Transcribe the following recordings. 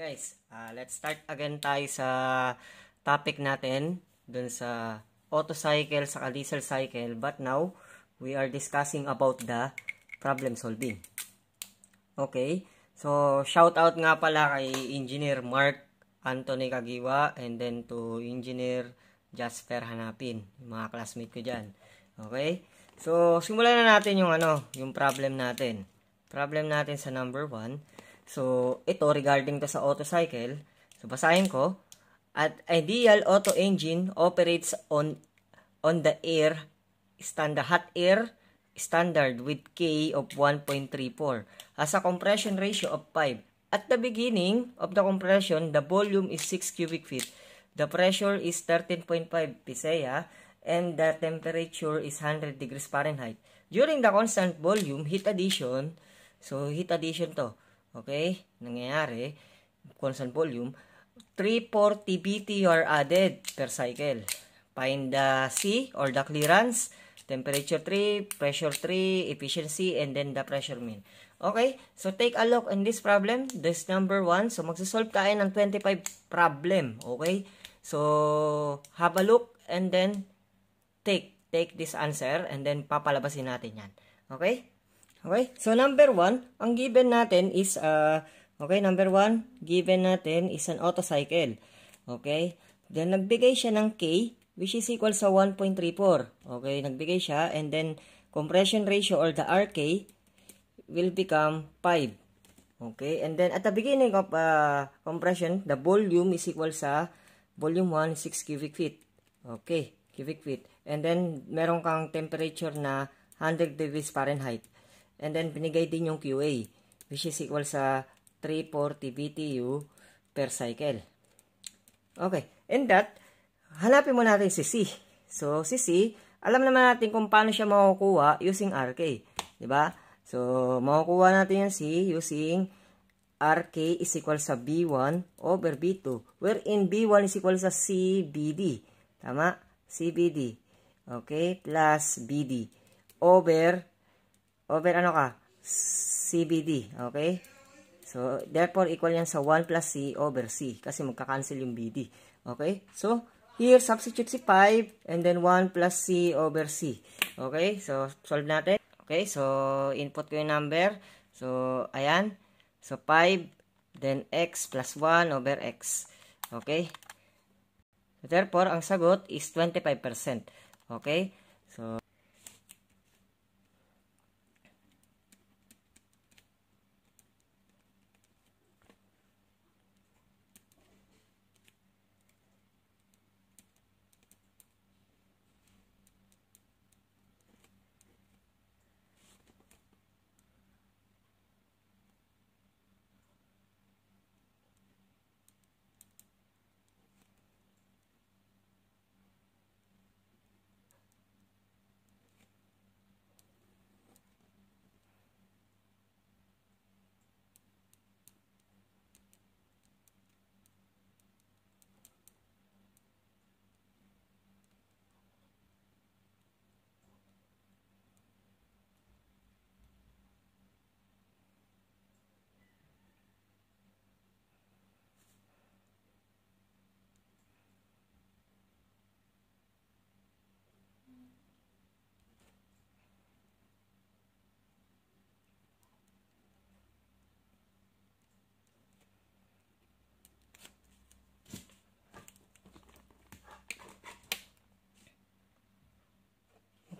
guys, uh, let's start again tayo sa topic natin dun sa auto cycle sa diesel cycle but now we are discussing about the problem solving. Okay, so shout out nga pala kay Engineer Mark Anthony Kagiwa and then to Engineer Jasper Hanapin, mga classmate ko dyan. Okay, so simulan na natin yung ano, yung problem natin. Problem natin sa number 1 So, ito regarding to sa auto cycle. So, basahin ko. At ideal auto engine operates on on the air standard hot air standard with K of 1.34 as a compression ratio of 5. At the beginning of the compression, the volume is 6 cubic feet. The pressure is 13.5 psa and the temperature is 100 degrees Fahrenheit. During the constant volume heat addition, so heat addition to, Okay? Nangyayari, constant volume, 340 BT are added per cycle. Find the C or the clearance, temperature 3, pressure 3, efficiency, and then the pressure mean. Okay? So, take a look in this problem. This number 1. So, magsisolve tayo ng 25 problem. Okay? So, have a look and then take. Take this answer and then papalabasin natin yan. Okay? Okay? So, number one, ang given natin is, uh, okay, number one, given natin is an autocycle. Okay? Then, nagbigay siya ng K, which is equal sa 1.34. Okay? Nagbigay siya, and then, compression ratio or the RK will become 5. Okay? And then, at the beginning of uh, compression, the volume is equal sa volume 1 6 cubic feet. Okay? Cubic feet. And then, meron kang temperature na 100 degrees Fahrenheit. And then, binigay din yung QA, which is equal sa 340 BTU per cycle. Okay. And that, hanapin mo natin si C. So, si C, alam naman natin kung paano siya makukuha using RK. ba? Diba? So, makukuha natin yung C using RK is equal sa B1 over B2. Wherein B1 is equal sa CBD. Tama? CBD. Okay? Plus BD. Over over ano ka? CBD. Okay? So, therefore, equal yan sa 1 plus C over C. Kasi magka-cancel yung BD. Okay? So, here, substitute si 5 and then 1 plus C over C. Okay? So, solve natin. Okay? So, input ko yung number. So, ayan. So, 5 then x plus 1 over x. Okay? Therefore, ang sagot is 25%. Okay? So,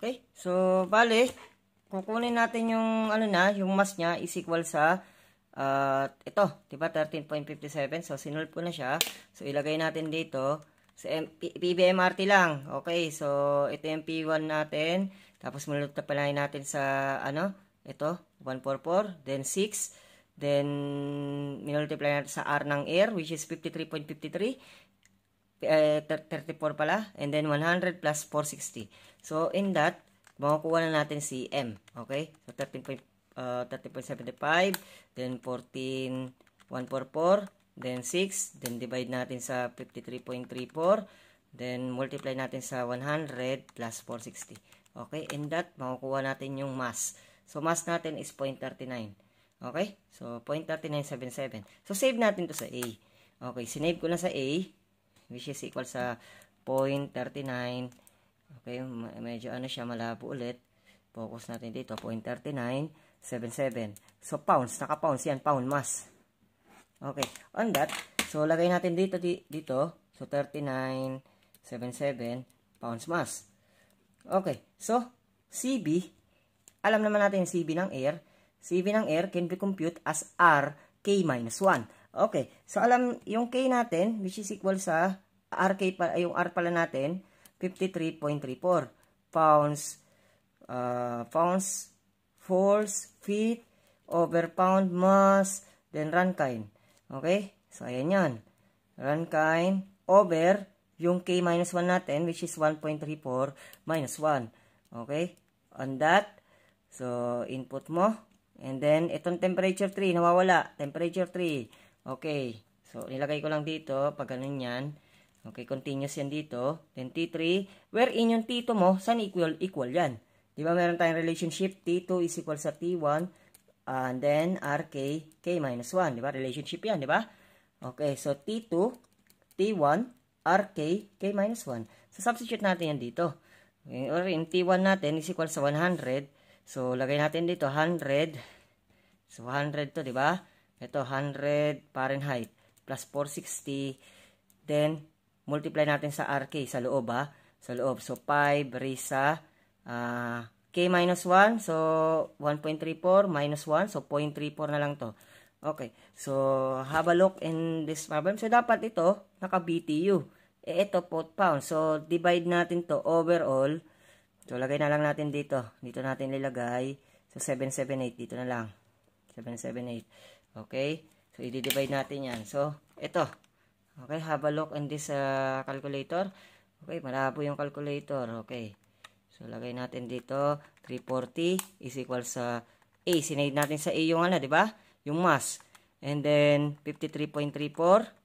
Okay? So, bali, kukunin natin yung, ano na, yung mass niya is equal sa, uh, ito, diba, 13.57. So, sinulp ko na siya. So, ilagay natin dito. sa MP, PBMRT lang. Okay, so, ito yung P1 natin. Tapos, multiplyin natin sa, ano, ito, 144, then 6, then minultiply natin sa R ng air, which is 53.53, eh, 34 pala, and then 100 plus 460. So, in that, makukuha na natin si M. Okay? So, 13.75, uh, then 14, 144, then 6, then divide natin sa 53.34, then multiply natin sa 100 plus 460. Okay? In that, makukuha natin yung mass. So, mass natin is 0.39. Okay? So, 0.3977. So, save natin to sa A. Okay, sinave ko na sa A which is equal sa 0.39. Okay, medyo ano siya, malabo ulit. Focus natin dito, 0.3977. So, pounds, naka-pounds yan, pound mass. Okay, on that, so lagay natin dito, di, dito, so 3977 pounds mass. Okay, so, CB, alam naman natin yung CB ng air. CB ng air can be compute as R K minus 1. Okay, so alam, yung K natin, which is equal sa RK, pa, yung R pala natin, 53.34 pounds, uh, pounds, force, feet, over pound, mass, then Rankine. Okay, so ayan yan. Rankine over yung K minus 1 natin, which is 1.34 minus 1. Okay, on that, so input mo. And then, itong temperature 3, nawawala. Temperature 3 Okay. So, nilagay ko lang dito. Pag ganun yan. Okay, continuous yan dito. Then T3, wherein yung T2 mo, saan equal? Equal yan. Di ba meron tayong relationship T2 is equal sa T1 and then RK K minus 1. Di ba? Relationship yan, di ba? Okay, so T2, T1, RK K minus 1. So, substitute natin yan dito. Okay, or in T1 natin is equal sa 100. So, lagay natin dito 100. So, 100 to, di ba? Ito, 100 Fahrenheit plus 460. Then, multiply natin sa RK, sa loob ha. Sa loob. So, 5 raised sa uh, ah, K minus 1. So, 1.34 minus 1. So, 0.34 na lang to. Okay. So, have a look in this problem. So, dapat ito, naka-BTU. E, eh, ito, pot pound. So, divide natin to overall. So, lagay na lang natin dito. Dito natin nilagay. So, 778. Dito na lang. 778. Okay? So, i-divide natin yan. So, ito. Okay, have a look in this uh, calculator. Okay, malabo yung calculator. Okay. So, lagay natin dito. 340 is equal sa A. Sinade natin sa A yung ano, di ba? Yung mass. And then, 53.34.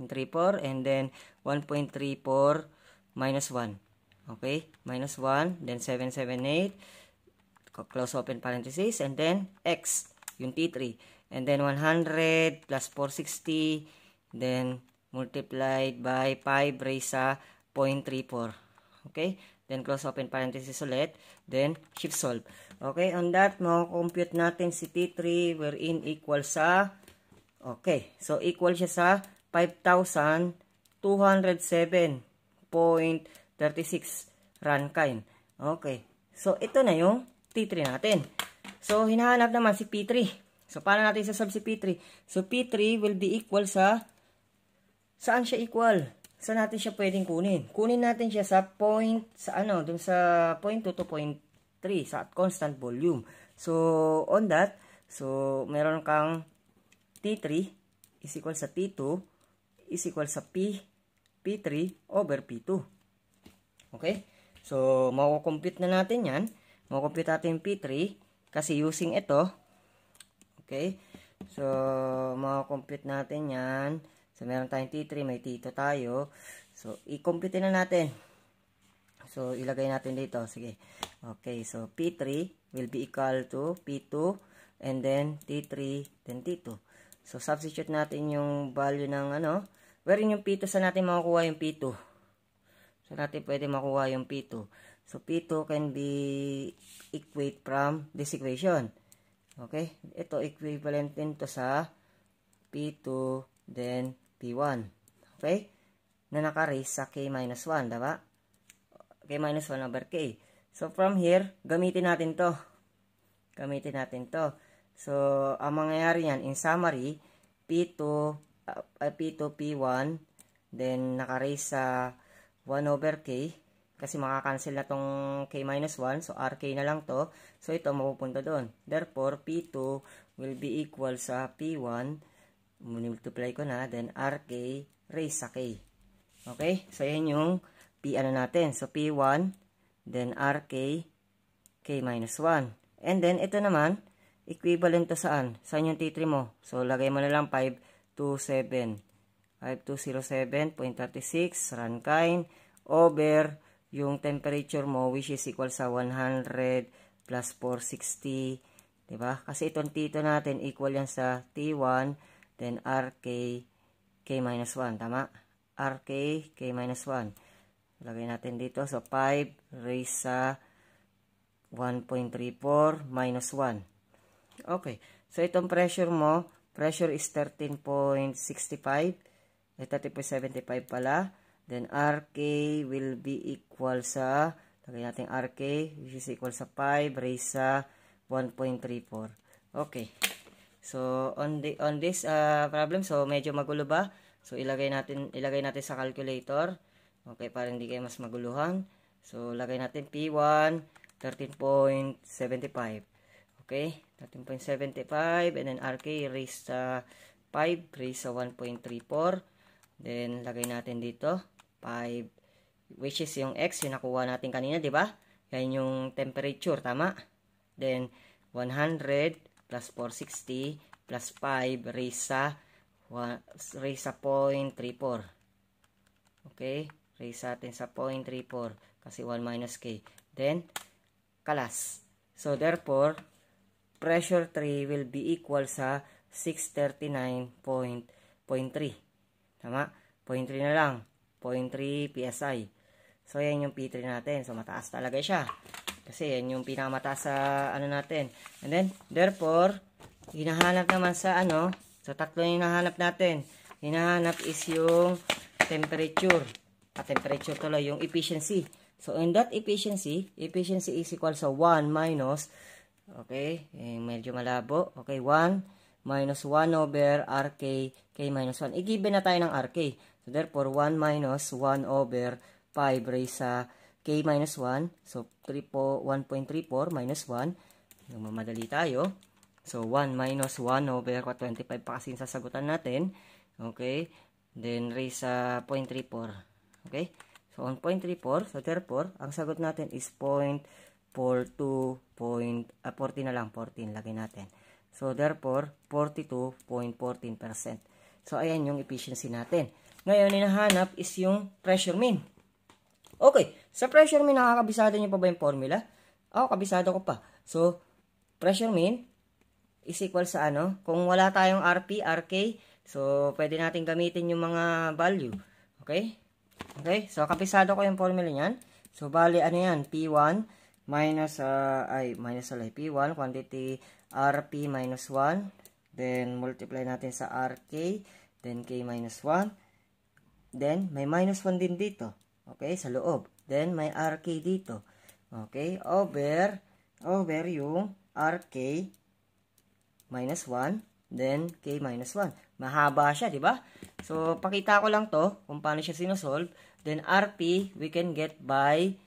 34 and then 1.34 minus 1 okay minus 1 then 778 close open parenthesis and then x yung T3. And then 100 plus 460, then multiplied by 5 raised sa 0.34. Okay? Then close open parenthesis ulit. Then shift solve. Okay, on that, compute natin si T3 wherein equal sa, okay, so equal siya sa 5,207.36 run Okay, so ito na yung T3 natin. So, hinahanap naman si P3. So, paano natin sasab si P3? So, P3 will be equal sa, saan siya equal? Saan natin siya pwedeng kunin? Kunin natin siya sa point, sa ano, dun sa point 2 to point 3, sa constant volume. So, on that, so, meron kang T3 is equal sa T2 is equal sa P, P3 over P2. Okay? So, makukompute na natin yan. Makukompute natin P3 kasi using ito, okay, so makakompute natin yan. So meron tayong T3, may T2 tayo. So i complete na natin. So ilagay natin dito, sige. Okay, so P3 will be equal to P2 and then T3 then T2. So substitute natin yung value ng ano, wherein yung P2 sa natin makukuha yung P2. So natin pwede makuha yung P2. So, P2 can be equate from this equation. Okay? Ito, equivalent din to sa P2 then P1. Okay? Na naka-raise sa K minus 1, diba? K minus 1 over K. So, from here, gamitin natin to. Gamitin natin to. So, ang mangyayari yan, in summary, P2, uh, P2, P1, then naka-raise sa 1 over K. Kasi makakancel na tong K-1. So, RK na lang to. So, ito mapupunta doon. Therefore, P2 will be equal sa P1. Multiply ko na. Then, RK raise sa K. Okay? So, yan yung P ano natin. So, P1. Then, RK K-1. And then, ito naman, equivalent to saan? Saan yung T3 mo? So, lagay mo na lang 527. 5207.36 run kind over yung temperature mo which is equal sa 100 plus 460 ba? kasi itong T2 natin equal yan sa T1 then RK K minus 1 tama RK K minus 1 lagay natin dito so 5 raised sa 1.34 minus 1 okay so itong pressure mo pressure is 13.65 eh, 30.75 pala Then, RK will be equal sa, lagay natin RK, which is equal sa 5 raised sa 1.34. Okay. So, on, the, on this uh, problem, so medyo magulo ba? So, ilagay natin, ilagay natin sa calculator. Okay, para hindi kayo mas maguluhan. So, lagay natin P1, 13.75. Okay, 13.75 and then RK raised sa 5 raised sa 1.34. Then, lagay natin dito. 5, which is yung x, yung nakuha natin kanina, di ba? Yan yung temperature, tama? Then, 100 plus 460 plus 5 raise sa, raise sa 0.34. Okay? Raised natin sa 0.34 kasi 1 minus k. Then, kalas. So, therefore, pressure 3 will be equal sa 639.3. Tama? 0.3 na lang. 0.3 PSI. So, yan yung P3 natin. So, mataas talaga siya. Kasi, yan yung pinakamataas sa, ano natin. And then, therefore, hinahanap naman sa, ano, so, tatlo yung hinahanap natin. Hinahanap is yung temperature. At temperature tuloy, yung efficiency. So, in that efficiency, efficiency is equal sa 1 minus, okay, eh, medyo malabo, okay, 1 minus 1 over RK, K minus 1. I-given na tayo ng RK therefore, 1 minus 1 over 5 raised sa k minus 1. So, 1.34 minus 1. Nagmamadali tayo. So, 1 minus 1 over 25 pa kasi sasagutan natin. Okay? Then, raised sa uh, 0.34. Okay? So, on 0.34, so therefore, ang sagot natin is 0.42, point, uh, ah, 40 na lang, 14, lagay natin. So, therefore, 42.14%. So, ayan yung efficiency natin. Ngayon, hinahanap is yung pressure mean. Okay, sa pressure mean, nakakabisado niyo pa ba yung formula? Oo, oh, kabisado ko pa. So, pressure mean is equal sa ano? Kung wala tayong RP, RK, so, pwede natin gamitin yung mga value. Okay? Okay, so, kabisado ko yung formula niyan. So, bali, ano yan? P1 minus, uh, ay, minus alay, P1, quantity RP minus 1. Then, multiply natin sa RK. Then, K minus 1. Then, may minus 1 din dito. Okay, sa loob. Then, may RK dito. Okay, over, over yung RK minus 1, then K minus 1. Mahaba siya, di ba? So, pakita ko lang to kung paano siya sinosolve. Then, RP, we can get by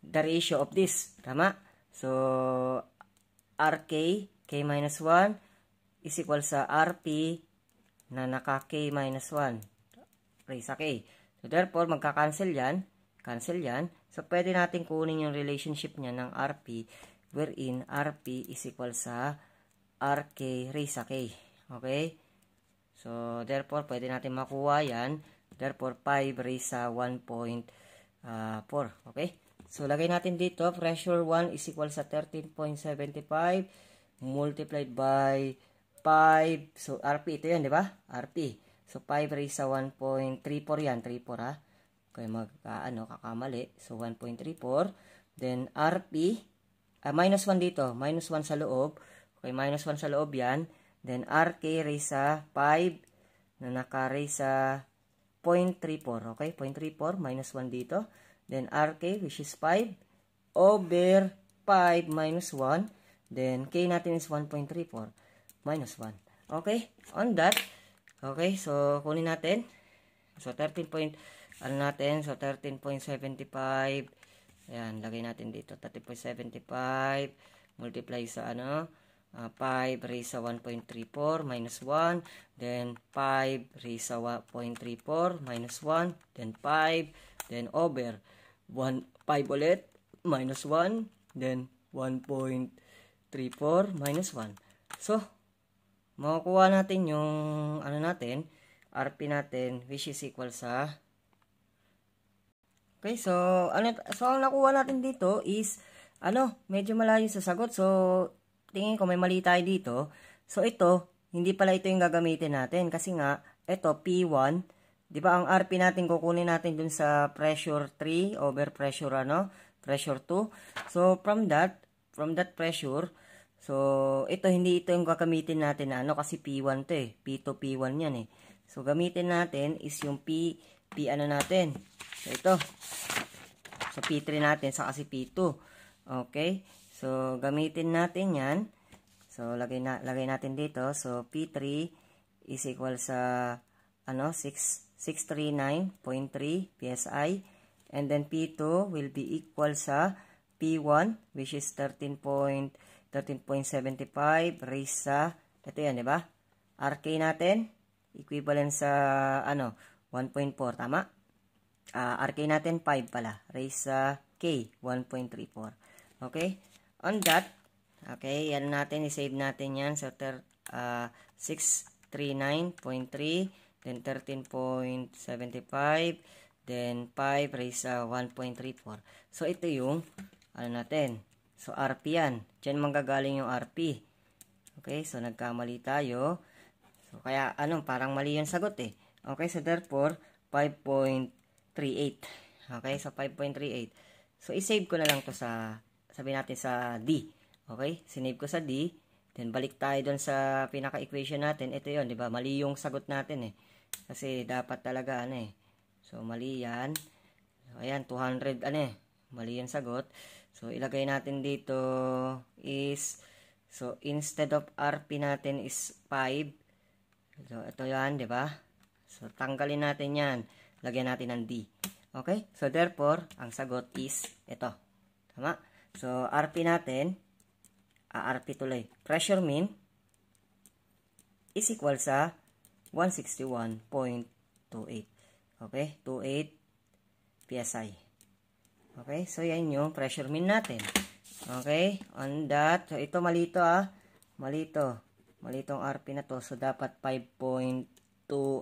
the ratio of this. Tama? So, RK, K minus 1, is equal sa RP na naka K minus 1 express. Okay. So, therefore, magka-cancel yan. Cancel yan. So, pwede natin kunin yung relationship niya ng RP wherein RP is equal sa RK raised sa K. Okay? So, therefore, pwede natin makuha yan. Therefore, 5 raised sa 1.4. Ah, okay? So, lagay natin dito, pressure 1 is equal sa 13.75 multiplied by 5. So, RP ito yan, di ba? RP. So, 5 raised sa 1.34 yan. 34 ha. Kaya magka, ah, ano, kakamali. So, 1.34. Then, RP. Uh, ah, minus 1 dito. Minus 1 sa loob. Okay, minus 1 sa loob yan. Then, RK raised sa 5 na naka-raise sa 0.34. Okay, 0.34 minus 1 dito. Then, RK which is 5 over 5 minus 1. Then, K natin is 1.34 minus 1. Okay, on that, Okay, so kunin natin. So 13 point, ano natin? So 13.75. Ayan, lagay natin dito. 13.75 multiply sa ano? Uh, ah, 5 raised sa 1.34 minus 1. Then 5 raised sa 1.34 minus 1. Then 5. Then over 1, 5 ulit minus 1. Then 1.34 minus 1. So, makukuha natin yung ano natin, RP natin which is equal sa Okay, so ano so ang nakuha natin dito is ano, medyo malayo sa sagot. So tingin ko may mali tayo dito. So ito, hindi pala ito yung gagamitin natin kasi nga ito P1, 'di ba ang RP natin kukunin natin dun sa pressure 3 over pressure ano, pressure 2. So from that, from that pressure So, ito, hindi ito yung gagamitin natin na ano kasi P1 to eh. P2, P1 yan eh. So, gamitin natin is yung P, P ano natin. So, ito. So, P3 natin sa kasi P2. Okay. So, gamitin natin yan. So, lagay, na, lagay natin dito. So, P3 is equal sa ano, 6, 639.3 PSI. And then P2 will be equal sa P1 which is 13. 13.75 raised sa, ito yan, di ba? RK natin, equivalent sa, ano, 1.4, tama? Uh, ah, RK natin, 5 pala, raised sa K, 1.34. Okay? On that, okay, yan natin, isave natin yan sa so, uh, 639.3, then 13.75, then 5 raised sa 1.34. So, ito yung, ano natin, so RP yan. Diyan manggagaling yung RP. Okay, so nagkamali tayo. So, kaya ano, parang mali yung sagot eh. Okay, so therefore, 5.38. Okay, so 5.38. So, isave ko na lang to sa, sabi natin sa D. Okay, sinave ko sa D. Then, balik tayo dun sa pinaka-equation natin. Ito yon di ba? Mali yung sagot natin eh. Kasi, dapat talaga ano eh. So, mali yan. So, ayan, 200 ano eh. Mali yung sagot. So, ilagay natin dito is, so, instead of RP natin is 5. So, ito yan, di ba? So, tanggalin natin yan. Lagyan natin ng D. Okay? So, therefore, ang sagot is ito. Tama? So, RP natin, ah, RP tuloy, pressure mean is equal sa 161.28. Okay? 28 PSI. Okay, so yan yung pressure min natin. Okay, on that. So ito malito ah. Malito. Malitong RP na to. So dapat 5.2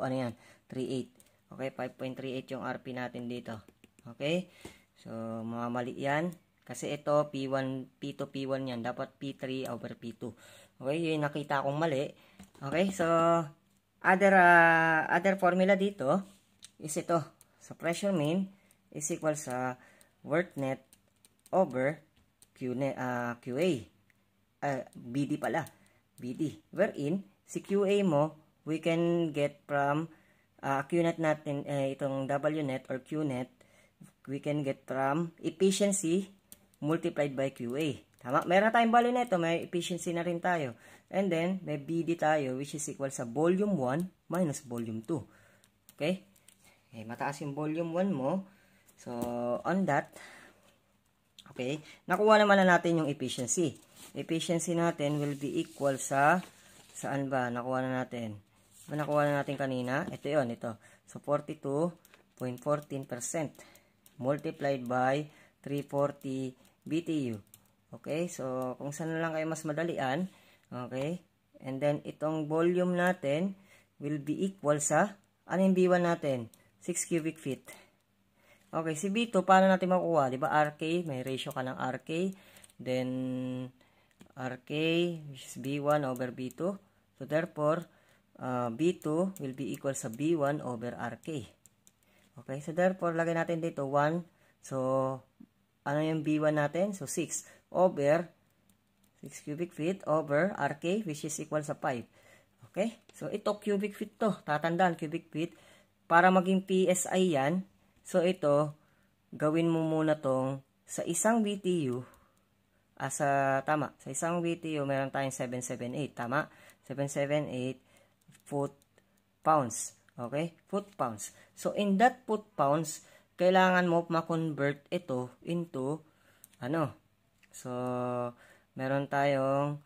ano yan, 38. Okay, 5.38 yung RP natin dito. Okay? So mamamali yan. Kasi ito P1, P2, P1 yan. Dapat P3 over P2. Okay, yun nakita kong mali. Okay, so other uh, other formula dito is ito. So pressure min is equal sa uh, WorkNet over QNet, uh, ah, QA. Uh, ah, BD pala. BD. Wherein, si QA mo, we can get from uh, ah, QNet natin, uh, itong WNet or QNet, we can get from efficiency multiplied by QA. Tama? Meron tayong value na ito, may efficiency na rin tayo. And then, may BD tayo, which is equal sa volume 1 minus volume 2. Okay? Eh, mataas yung volume 1 mo, So, on that, okay, nakuha naman na natin yung efficiency. Efficiency natin will be equal sa, saan ba? Nakuha na natin. Ba nakuha na natin kanina? Ito yon ito. So, 42.14% multiplied by 340 BTU. Okay, so kung saan na lang kayo mas madalian, okay, and then itong volume natin will be equal sa, ano yung B1 natin? 6 cubic feet. Okay, si B2, paano natin makuha? Diba, RK, may ratio ka ng RK. Then, RK, which is B1 over B2. So, therefore, uh, B2 will be equal sa B1 over RK. Okay, so therefore, lagay natin dito 1. So, ano yung B1 natin? So, 6 over 6 cubic feet over RK, which is equal sa 5. Okay, so ito cubic feet to. Tatandaan, cubic feet. Para maging PSI yan, So, ito, gawin mo muna tong sa isang BTU, ah, tama, sa isang BTU, meron tayong 778, tama? 778 foot pounds. Okay? Foot pounds. So, in that foot pounds, kailangan mo ma-convert ito into, ano, so, meron tayong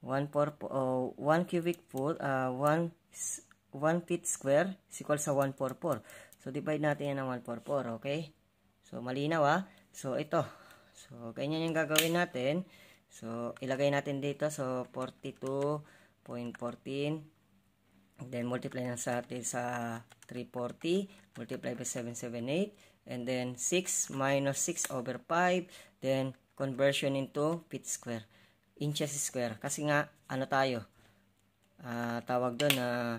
1, 4, oh, 1 cubic foot, uh, 1, 1 feet square is equal sa 144. So, divide natin yan ng 144, okay? So, malinaw ah. So, ito. So, ganyan yung gagawin natin. So, ilagay natin dito. So, 42.14. Then, multiply natin sa atin sa 340. Multiply by 778. And then, 6 minus 6 over 5. Then, conversion into feet square. Inches square. Kasi nga, ano tayo? Uh, tawag doon na uh,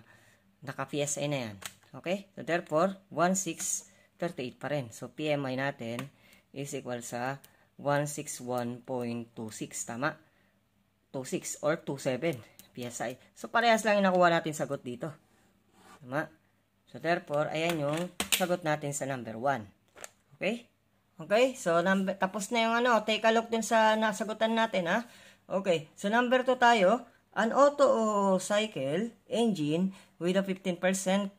naka-PSA na yan. Okay? So, therefore, 1638 pa rin. So, PMI natin is equal sa 161.26. Tama? 26 or 27 PSI. So, parehas lang yung nakuha natin sagot dito. Tama? So, therefore, ayan yung sagot natin sa number 1. Okay? Okay? So, number, tapos na yung ano. Take a look din sa nasagutan natin, ha? Okay. So, number 2 tayo. An auto cycle engine with a 15%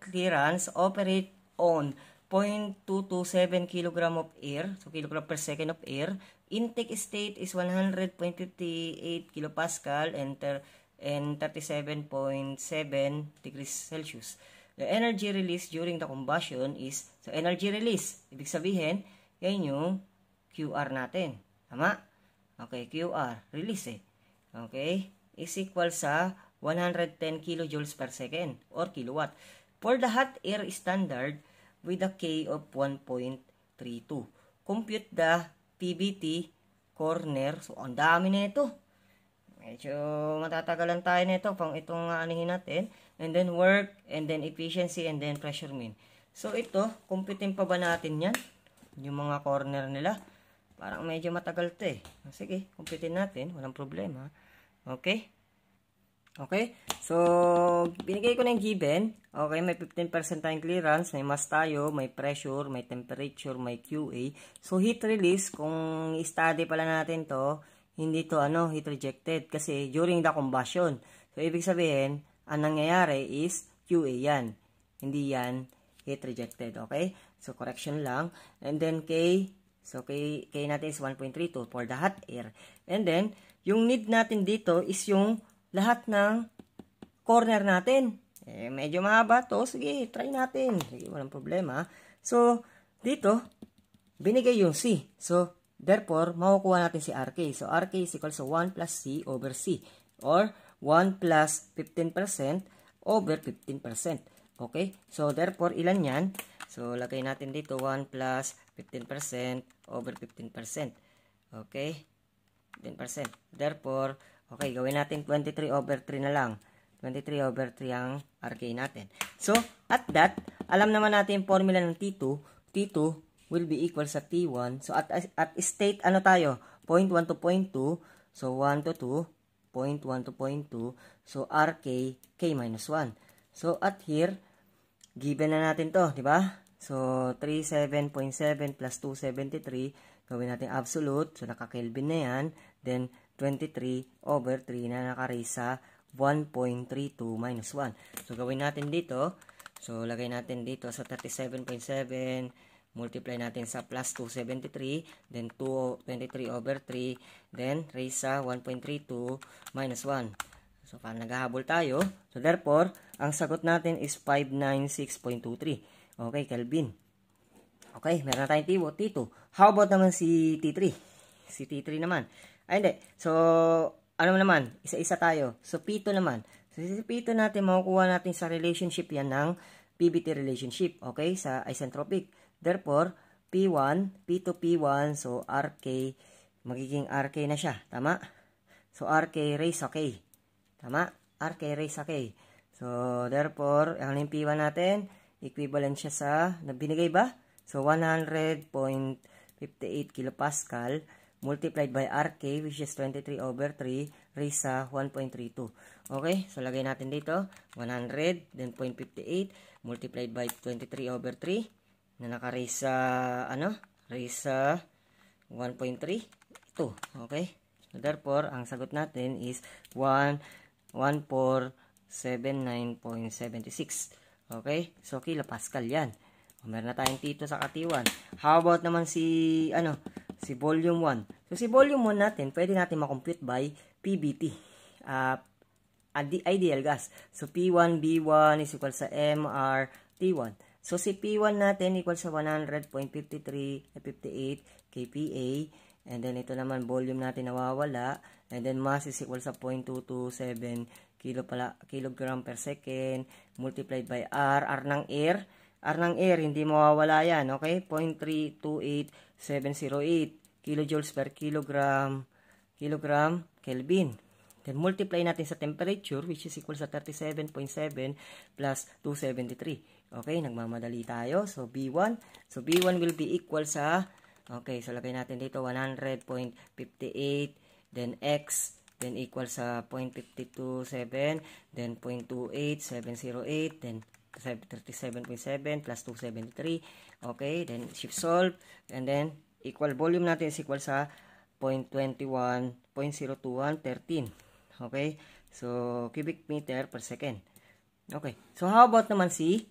clearance operate on 0.227 kg of air, so kilogram per second of air. Intake state is 100.58 kilopascal and, and 37.7 degrees Celsius. The energy release during the combustion is, so energy release, ibig sabihin, yan yung QR natin. Tama? Okay, QR, release eh. Okay? is equal sa 110 kilojoules per second or kilowatt for the hot air standard with a K of 1.32. Compute the PBT corner. So, ang dami na ito. Medyo matatagalan tayo nito pang itong anihin natin. And then work, and then efficiency, and then pressure mean. So, ito, computing pa ba natin yan? Yung mga corner nila. Parang medyo matagal to eh. Sige, computing natin. Walang problema. Okay? Okay? So, binigay ko na yung given. Okay, may 15% tayong clearance, may mass tayo, may pressure, may temperature, may QA. So, heat release, kung study pala natin to, hindi to ano, heat rejected. Kasi during the combustion. So, ibig sabihin, ang nangyayari is QA yan. Hindi yan heat rejected. Okay? So, correction lang. And then, K, so K, K natin is 1.32 for the hot air. And then, yung need natin dito is yung lahat ng corner natin. Eh, medyo mahaba to. Sige, try natin. Sige, walang problema. So, dito, binigay yung C. So, therefore, makukuha natin si RK. So, RK is equal to 1 plus C over C. Or, 1 plus 15% over 15%. Okay? So, therefore, ilan yan? So, lagay natin dito 1 plus 15% over 15%. Okay? 15%. Therefore, okay, gawin natin 23 over 3 na lang. 23 over 3 ang RK natin. So, at that, alam naman natin yung formula ng T2. T2 will be equal sa T1. So, at, at state, ano tayo? 0.1 to 0.2. So, 1 to 2. 0.1 to 0.2. So, RK, K minus 1. So, at here, given na natin to, di ba? So, 37.7 plus 273. Gawin natin absolute. So, naka-Kelvin na yan. Then, 23 over 3 na naka-raise sa 1.32 minus 1. So, gawin natin dito. So, lagay natin dito sa 37.7 multiply natin sa plus 273, then 2, 23 over 3, then raise sa 1.32 minus 1. So, parang naghahabol tayo. So, therefore, ang sagot natin is 596.23. Okay, Kelvin. Okay, meron tayong T2. How about naman si T3? Si T3 naman. Ay, hindi. So, ano naman, isa-isa tayo. So, pito naman. So, pito natin, makukuha natin sa relationship yan ng PBT relationship, okay, sa isentropic. Therefore, P1, P2, P1, so RK, magiging RK na siya, tama? So, RK raise sa K, tama? RK raise sa K. So, therefore, ang yung P1 natin, equivalent siya sa, nabinigay ba? So, 100.58 kilopascal multiplied by RK which is 23 over 3 raised sa 1.32. Okay, so lagay natin dito 100 then 0.58 multiplied by 23 over 3 na naka-raise sa ano? Raise sa 1.3 ito. Okay? So therefore, ang sagot natin is 1 1479.76. Okay? So kilopascal 'yan. O, meron na tayong T2 sa katiwan. How about naman si ano? si volume 1. So, si volume 1 natin, pwede natin makompute by PBT. Uh, ah, ideal gas. So, P1, B1 is equal sa MR, T1. So, si P1 natin equal sa 100.53, 58 kPa. And then, ito naman, volume natin nawawala. And then, mass is equal sa 0.227 kilo pala, kilogram per second multiplied by R, R ng air. R ng air, hindi mawawala yan, okay? 0.328 708 kilojoules per kilogram kilogram Kelvin. Then multiply natin sa temperature which is equal sa 37.7 plus 273. Okay, nagmamadali tayo. So B1, so B1 will be equal sa okay, so lagay natin dito 100.58 then x then equal sa 0.527 then 0.28708 then 37.7 plus 273. Okay, then shift solve. And then, equal volume natin is equal sa 0.21, Okay, so cubic meter per second. Okay, so how about naman si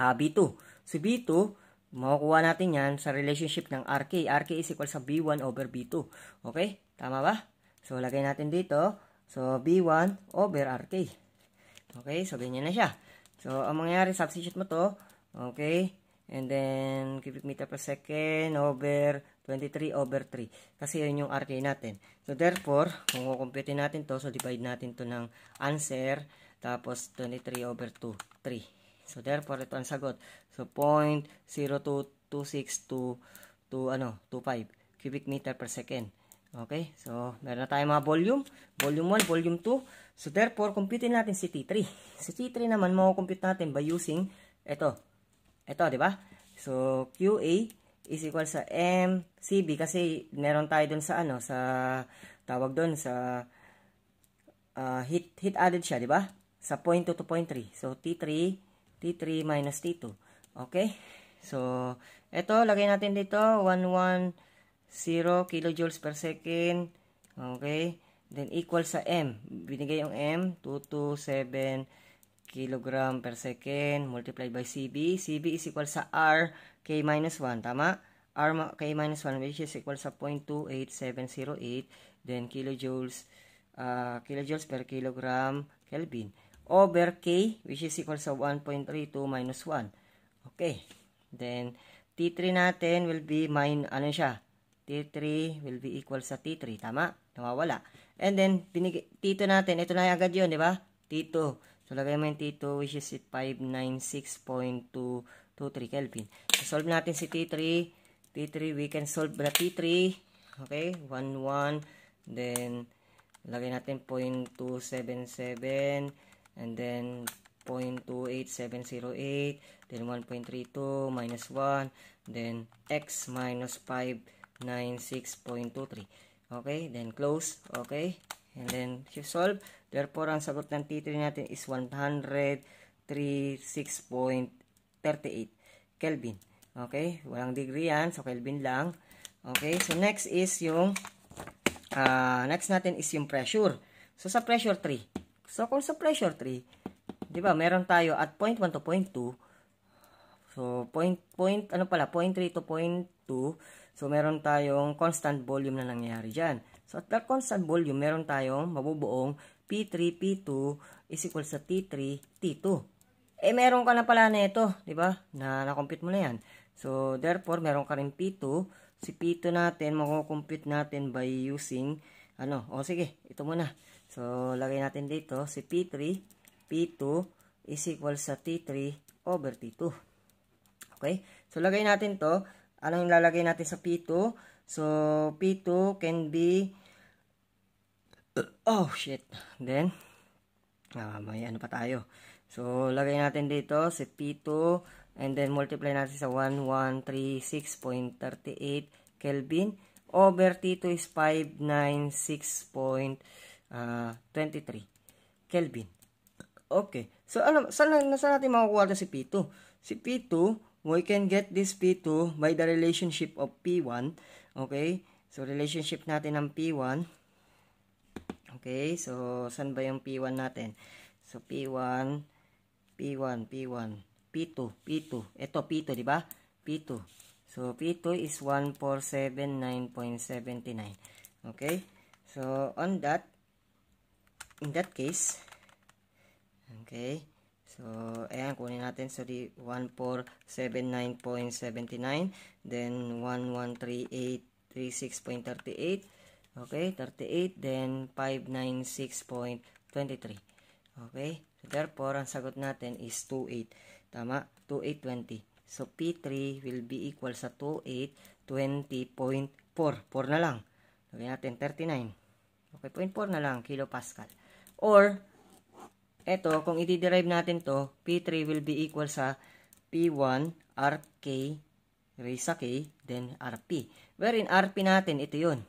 uh, ah, B2? Si so, B2, makukuha natin yan sa relationship ng RK. RK is equal sa B1 over B2. Okay, tama ba? So, lagay natin dito. So, B1 over RK. Okay, so ganyan na siya. So, ang mangyayari, substitute mo to. Okay? And then, cubic meter per second over 23 over 3. Kasi yun yung RK natin. So, therefore, kung kukumpute natin to, so divide natin to ng answer. Tapos, 23 over 2, 3. So, therefore, ito ang sagot. So, 0.0226 to, ano, 25 cubic meter per second. Okay? So, meron na tayong mga volume. Volume 1, volume 2. So therefore, compute natin si T3. Si T3 naman, compute natin by using ito. Ito, di ba? So, QA is equal sa MCB kasi meron tayo dun sa ano, sa tawag dun, sa uh, ah, heat, hit added siya, di ba? Sa point to point 3. So, T3, T3 minus T2. Okay? So, ito, lagay natin dito, 110 kilojoules per second. Okay? Then, equal sa M. Binigay yung M, 227 kg per second multiplied by CB. CB is equal sa R K minus 1. Tama? R K minus 1 which is equal sa 0.28708. Then, kilojoules, uh, kilojoules per kilogram Kelvin. Over K which is equal sa 1.32 minus 1. Okay. Then, T3 natin will be mine, ano siya? T3 will be equal sa T3. Tama? Nawawala. And then, binig- tito natin, ito na agad yun, di ba? Tito. So, lagay mo yung t which is 596.223 Kelvin. So, solve natin si T3. T3, we can solve the T3. Okay, 1, 1. Then, lagay natin 0.277. And then, 0.28708. Then, 1.32 minus 1. Then, x minus 596.23. Okay, then close. Okay, and then shift solve. Therefore, ang sagot ng T3 natin is 136.38 Kelvin. Okay, walang degree yan. So, Kelvin lang. Okay, so next is yung, uh, next natin is yung pressure. So, sa pressure 3. So, kung sa pressure 3, di ba, meron tayo at point 1 to point 2. So, point, point, ano pala, point 3 to point 2. So, meron tayong constant volume na nangyayari dyan. So, at that constant volume, meron tayong mabubuong P3, P2 is equal sa T3, T2. Eh, meron ka na pala na ito, di ba? Na, na-compute mo na yan. So, therefore, meron ka rin P2. Si P2 natin, makukompute natin by using, ano, o sige, ito muna. So, lagay natin dito, si P3, P2 is equal sa T3 over T2. Okay? So, lagay natin to ano yung lalagay natin sa P2. So, P2 can be, oh shit, then, uh, may ano pa tayo. So, lagay natin dito si P2 and then multiply natin sa 1136.38 Kelvin over T2 is 596.23 ah, Kelvin. Okay. So, alam, ano, saan, saan natin makukuha na si P2? Si P2, we can get this P2 by the relationship of P1. Okay? So, relationship natin ng P1. Okay? So, saan ba yung P1 natin? So, P1, P1, P1, P2, P2. Ito, P2, di ba? P2. So, P2 is 1479.79. Okay? So, on that, in that case, okay, So, ayan, kunin natin. So, 1479.79. Then, 113.836.38. Okay, 38. Then, 596.23. Okay, so therefore, ang sagot natin is 28. Tama, 2820. So, P3 will be equal sa 2820.4. 4 na lang. Lagyan natin 39. Okay, 0.4 na lang, kilopascal. Or, eto kung i-derive natin to, P3 will be equal sa P1 RK raised sa K, then RP. Wherein RP natin, ito yun.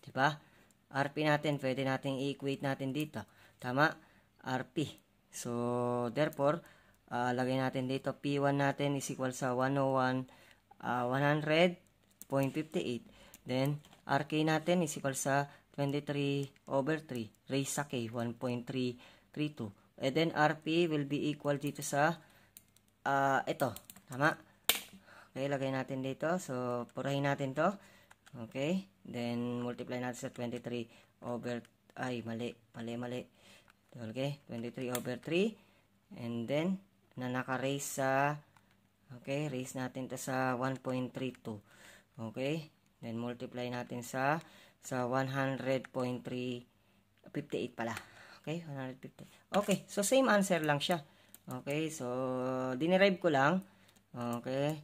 Diba? RP natin, pwede natin i-equate natin dito. Tama? RP. So, therefore, uh, lagay natin dito, P1 natin is equal sa 101, uh, 100.58. Then, RK natin is equal sa 23 over 3 raised sa K, 1.332. And then, RP will be equal dito sa uh, ito. Tama? Okay, lagay natin dito. So, purahin natin to. Okay. Then, multiply natin sa 23 over... Ay, mali. Mali, mali. Okay. 23 over 3. And then, na naka-raise sa... Okay, raise natin to sa 1.32. Okay. Then, multiply natin sa sa 100.358 pala. Okay, 150. Okay, so same answer lang siya. Okay, so dinerive ko lang. Okay.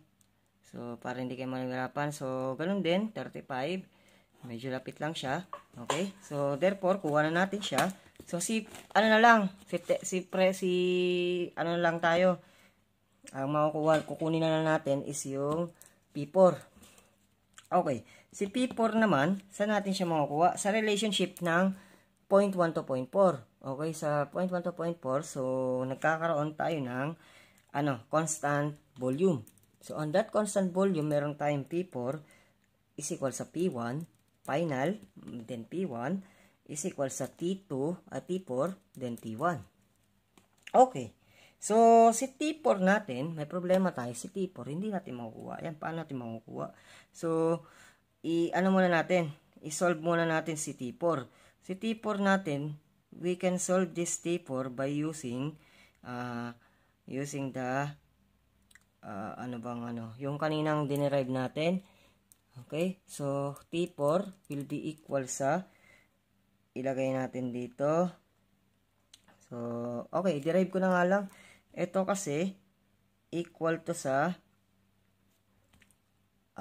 So para hindi kayo manirapan. So ganun din, 35. Medyo lapit lang siya. Okay? So therefore, kuha na natin siya. So si ano na lang, si si pre si ano na lang tayo. Ang makukuha, kukunin na lang natin is yung P4. Okay. Si P4 naman, saan natin siya makukuha? Sa relationship ng point to point Okay, sa point to point so nagkakaroon tayo ng ano, constant volume. So on that constant volume, meron tayong P4 is equal sa P1 final, then P1 is equal sa T2 at uh, T4, then T1. Okay. So, si T4 natin, may problema tayo. Si T4, hindi natin makukuha. Yan, paano natin makukuha? So, i-ano muna natin? I-solve muna natin si T4. Si T4 natin, we can solve this T4 by using uh, using the uh, ano bang ano, yung kaninang dinerive natin. Okay? So, T4 will be equal sa ilagay natin dito. So, okay, derive ko na nga lang. Ito kasi equal to sa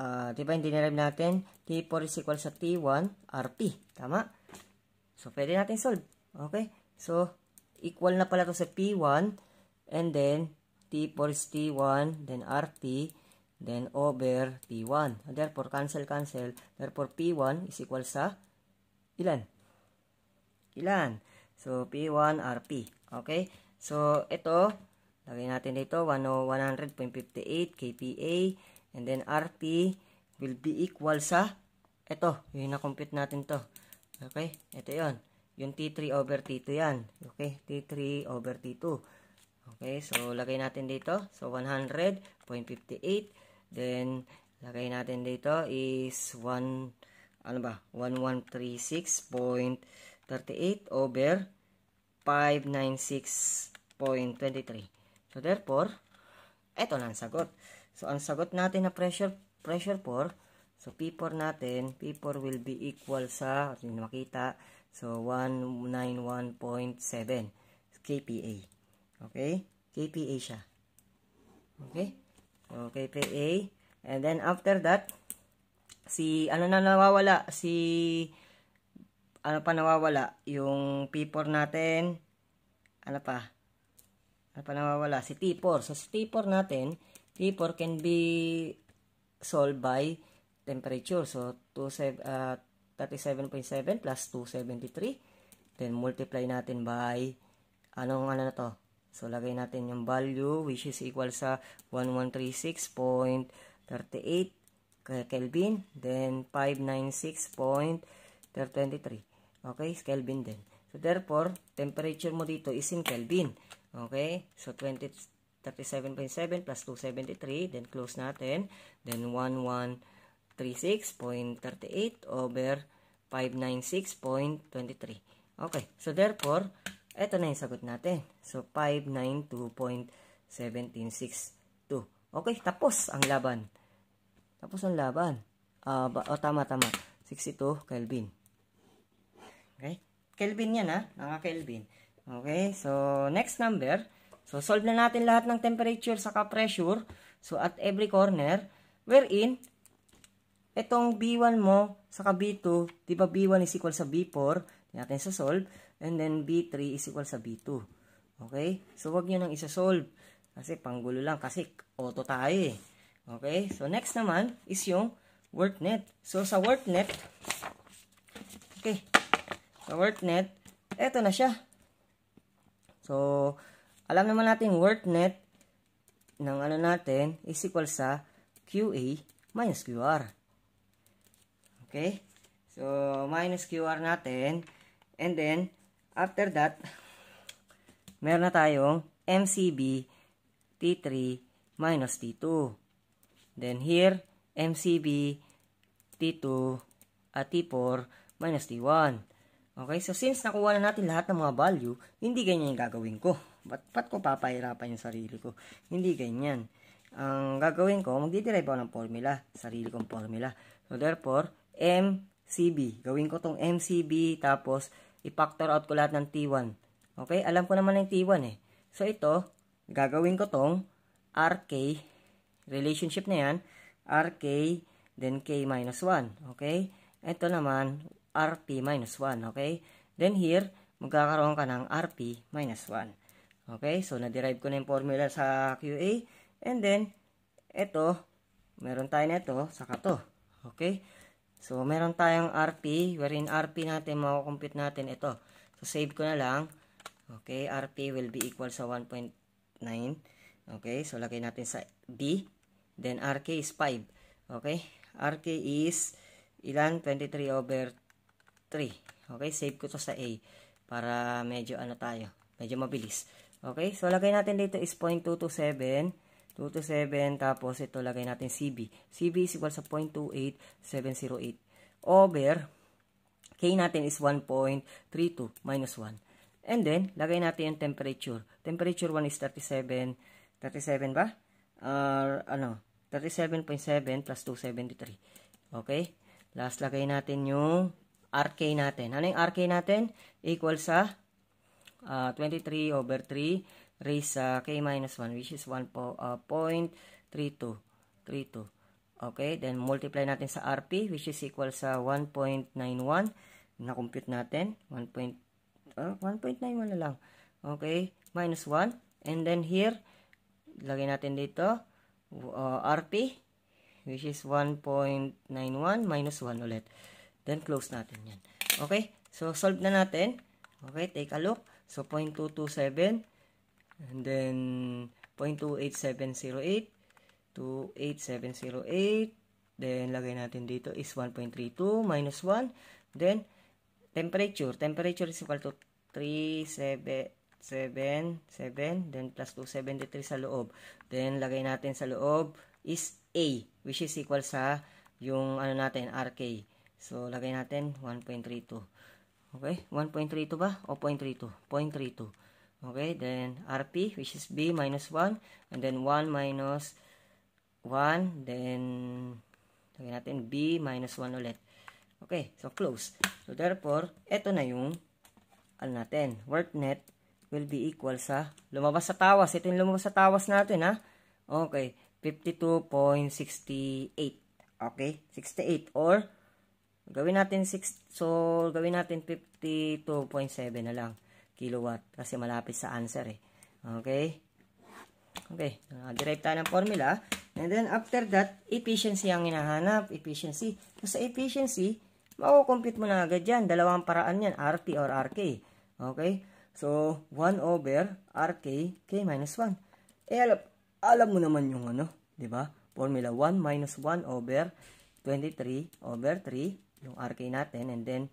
uh, di ba yung dinerive natin? T4 is equal sa T1 RP. Tama? So, pwede natin solve. Okay? So, equal na pala to sa P1. And then, T4 is T1. Then, RT. Then, over T1. And therefore, cancel, cancel. Therefore, P1 is equal sa ilan? Ilan? So, P1, RP. Okay? So, ito, lagay natin dito, 100.58 kPa. And then, RP will be equal sa ito. Yung na-compute natin to. Okay? Ito yon Yung T3 over T2 yan. Okay? T3 over T2. Okay? So, lagay natin dito. So, 100.58. Then, lagay natin dito is 1, ano ba? 1136.38 over 596.23. So, therefore, ito na ang sagot. So, ang sagot natin na pressure, pressure for So, P4 natin, P4 will be equal sa, hindi makita, so 191.7 KPA. Okay? KPA siya. Okay? So, KPA. And then, after that, si, ano na nawawala? Si, ano pa nawawala? Yung P4 natin, ano pa? Ano pa nawawala? Si T4. So, si T4 natin, T4 can be solved by temperature. So, 27, uh, 37.7 plus 273. Then, multiply natin by, anong ano na to? So, lagay natin yung value, which is equal sa 1136.38 Kelvin. Then, 596.23. Okay, Kelvin din. So, therefore, temperature mo dito is in Kelvin. Okay? So, 20, 37.7 plus 273. Then, close natin. Then, 1136.38. 36.38 over 596.23. Okay, so therefore, ito na yung sagot natin. So, 592.1762. Okay, tapos ang laban. Tapos ang laban. Uh, ba, oh, tama, tama. 62 Kelvin. Okay? Kelvin yan ha. Ah, Naka-Kelvin. Okay, so next number. So, solve na natin lahat ng temperature saka pressure. So, at every corner, wherein Itong B1 mo, saka B2, di ba B1 is equal sa B4, natin sa solve, and then B3 is equal sa B2. Okay? So, wag nyo nang isa-solve. Kasi panggulo lang, kasi auto tayo eh. Okay? So, next naman is yung work net. So, sa work net, okay, sa work net, eto na siya. So, alam naman natin work net ng ano natin is equal sa QA minus QR. Okay? So, minus QR natin. And then, after that, meron na tayong MCB T3 minus T2. Then here, MCB T2 at T4 minus T1. Okay, so since nakuha na natin lahat ng mga value, hindi ganyan yung gagawin ko. Ba't, ba't ko papahirapan yung sarili ko? Hindi ganyan. Ang gagawin ko, magdi-derive ako ng formula, sarili kong formula. So therefore, MCB. Gawin ko tong MCB tapos i-factor out ko lahat ng T1. Okay? Alam ko naman ng T1 eh. So ito, gagawin ko tong RK relationship na yan. RK then K minus 1. Okay? Ito naman RP minus 1. Okay? Then here, magkakaroon ka ng RP minus 1. Okay? So, na-derive ko na yung formula sa QA. And then, ito, meron tayo na ito, saka to. Okay? So, meron tayong RP, wherein RP natin, makukompute natin ito. So, save ko na lang. Okay, RP will be equal sa 1.9. Okay, so lagay natin sa B. Then, RK is 5. Okay, RK is ilan? 23 over 3. Okay, save ko to sa A para medyo ano tayo, medyo mabilis. Okay, so lagay natin dito is 0.227 2 to 7, tapos ito lagay natin CB. CB is equal sa 0.28708 over K natin is 1.32 minus 1. And then, lagay natin yung temperature. Temperature 1 is 37, 37 ba? Or uh, ano, 37.7 plus 273. Okay? Last, lagay natin yung RK natin. Ano yung RK natin? Equal sa uh, ah, 23 over 3 raised sa k minus 1 which is 1 po, uh, 0.32. 32. Okay, then multiply natin sa RP which is equal sa 1.91. Na-compute natin. 1.91 uh, 1 na lang. Okay, minus 1. And then here, lagay natin dito, uh, RP which is 1.91 minus 1 ulit. Then close natin yan. Okay, so solve na natin. Okay, take a look. So 0.227 And then 0.28708 28708 Then, lagay natin dito is 1.32 minus 1. Then, temperature. Temperature is equal to 3777, Then, plus 273 sa loob. Then, lagay natin sa loob is A, which is equal sa yung ano natin, RK. So, lagay natin 1.32. Okay? 1.32 ba? O 0.32? 0.32. Okay, then RP, which is B minus 1, and then 1 minus 1, then lagyan natin B minus 1 ulit. Okay, so close. So therefore, ito na yung ano natin, work net will be equal sa lumabas sa tawas. Ito yung lumabas sa tawas natin, ha? Okay, 52.68. Okay, 68 or gawin natin 6 so gawin natin 52.7 na lang kilowatt kasi malapit sa answer eh. Okay? Okay, nag-derive uh, ng formula. And then after that, efficiency ang hinahanap, efficiency. Sa efficiency, makukompute mo na agad yan. Dalawang paraan yan, RT or RK. Okay? So, 1 over RK K minus 1. Eh, alam, alam mo naman yung ano, di ba? Formula 1 minus 1 over 23 over 3, yung RK natin. And then,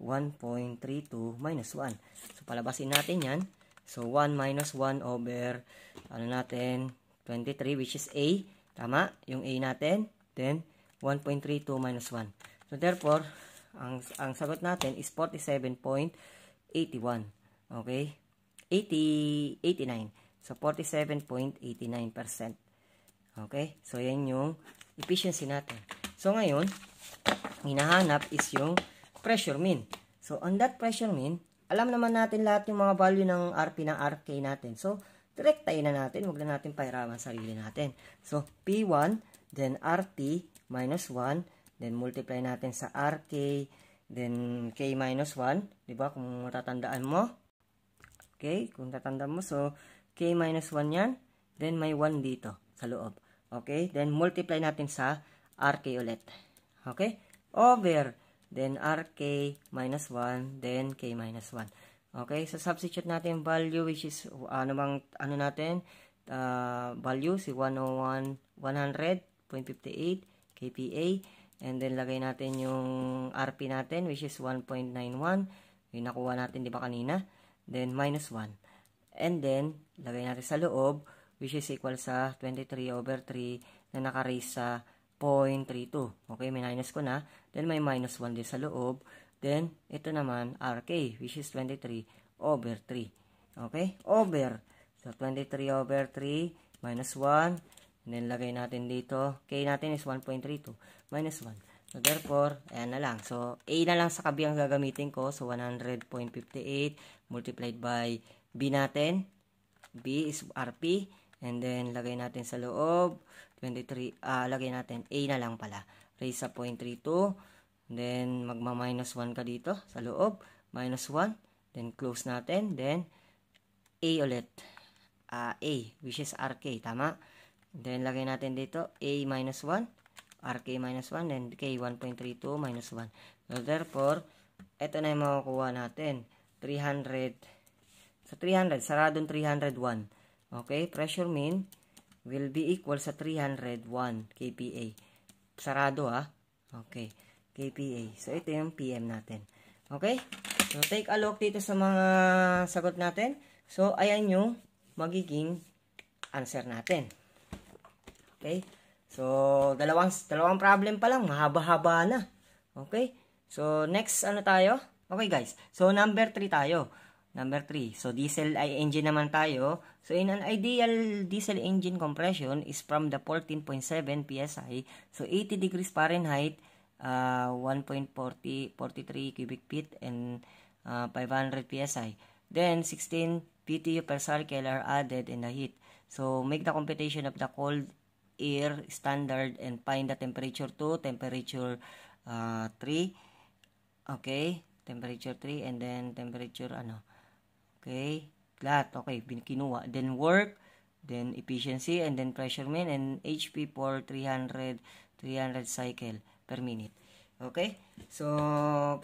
1.32 minus 1. So, palabasin natin yan. So, 1 minus 1 over, ano natin, 23, which is A. Tama? Yung A natin. Then, 1.32 minus 1. So, therefore, ang, ang sagot natin is 47.81. Okay? 80, 89. So, 47.89%. Okay? So, yan yung efficiency natin. So, ngayon, hinahanap is yung pressure mean. So, on that pressure mean, alam naman natin lahat yung mga value ng RP ng RK natin. So, direktayin na natin. Huwag na natin pahiraman sarili natin. So, P1, then RT minus 1, then multiply natin sa RK, then K minus 1. Diba? Kung matatandaan mo. Okay? Kung tatandaan mo. So, K minus 1 yan. Then, may 1 dito sa loob. Okay? Then, multiply natin sa RK ulit. Okay? Over then rk minus 1, then k minus 1. Okay, so substitute natin yung value which is ano bang ano natin uh, value si 101 100.58 kPa and then lagay natin yung RP natin which is 1.91 yung nakuha natin di ba kanina then minus 1 and then lagay natin sa loob which is equal sa 23 over 3 na naka-raise sa 0.32 okay may minus ko na Then, may minus 1 din sa loob. Then, ito naman, RK, which is 23 over 3. Okay? Over. So, 23 over 3 minus 1. And then, lagay natin dito. K natin is 1.32 minus 1. So, therefore, ayan na lang. So, A na lang sa kabi ang gagamitin ko. So, 100.58 multiplied by B natin. B is RP. And then, lagay natin sa loob. 23, uh, ah, lagay natin A na lang pala raise sa 0.32. Then, magma-minus 1 ka dito sa loob. Minus 1. Then, close natin. Then, A ulit. Uh, A, which is RK. Tama? Then, lagay natin dito. A minus 1. RK minus 1. Then, K 1.32 minus 1. So, therefore, ito na yung makukuha natin. 300. Sa 300, saradong 301. Okay? Pressure mean will be equal sa 301 kPa sarado ha. Okay. KPA. So, ito yung PM natin. Okay? So, take a look dito sa mga sagot natin. So, ayan yung magiging answer natin. Okay? So, dalawang, dalawang problem pa lang. Mahaba-haba na. Okay? So, next ano tayo? Okay guys. So, number 3 tayo. Number 3, so diesel I engine naman tayo. So in an ideal diesel engine compression is from the 14.7 PSI, so 80 degrees Fahrenheit, uh, 1.43 cubic feet and uh, 500 PSI. Then 16 BTU per circle are added in the heat. So make the computation of the cold air standard and find the temperature 2, temperature uh, 3. Okay, temperature 3 and then temperature ano Okay? Lahat. Okay. Kinuha. Then work. Then efficiency. And then pressure min. And HP for 300, 300 cycle per minute. Okay? So,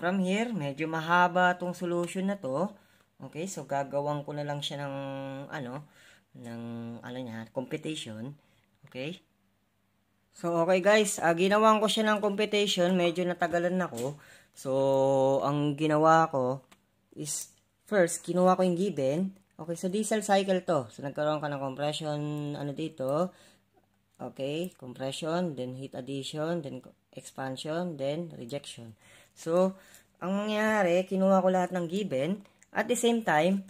from here, medyo mahaba itong solution na to. Okay? So, gagawin ko na lang siya ng, ano, ng, ano niya, computation. Okay? So, okay guys. Uh, ah, ginawan ko siya ng computation. Medyo natagalan ako. So, ang ginawa ko is First, kinuha ko yung given. Okay, so diesel cycle to. So, nagkaroon ka ng compression, ano dito. Okay, compression, then heat addition, then expansion, then rejection. So, ang mangyayari, kinuha ko lahat ng given. At the same time,